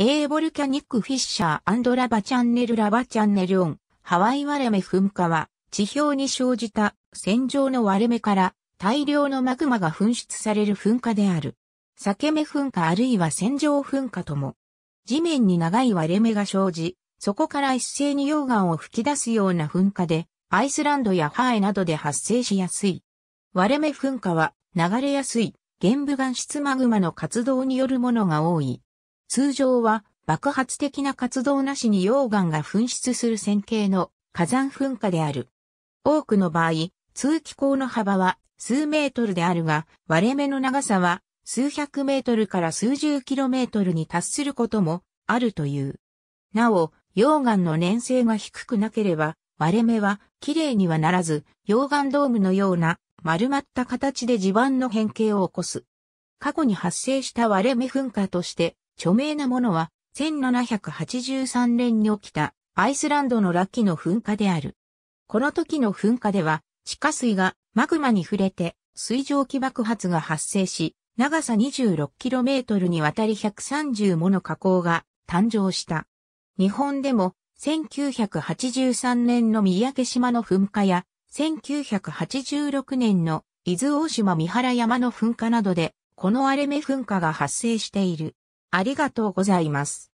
エーボルキャニックフィッシャーラバチャンネルラバチャンネルオン、ハワイ割れ目噴火は、地表に生じた線状の割れ目から大量のマグマが噴出される噴火である。裂け目噴火あるいは線状噴火とも。地面に長い割れ目が生じ、そこから一斉に溶岩を吹き出すような噴火で、アイスランドやハワイなどで発生しやすい。割れ目噴火は流れやすい、玄武岩質マグマの活動によるものが多い。通常は爆発的な活動なしに溶岩が噴出する線形の火山噴火である。多くの場合、通気口の幅は数メートルであるが、割れ目の長さは数百メートルから数十キロメートルに達することもあるという。なお、溶岩の粘性が低くなければ、割れ目は綺麗にはならず、溶岩ドームのような丸まった形で地盤の変形を起こす。過去に発生した割れ目噴火として著名なものは、1783年に起きたアイスランドのラキの噴火である。この時の噴火では、地下水がマグマに触れて水蒸気爆発が発生し、長さ 26km にわたり130もの火口が誕生した。日本でも1983年の三宅島の噴火や1986年の伊豆大島三原山の噴火などでこの荒れ目噴火が発生している。ありがとうございます。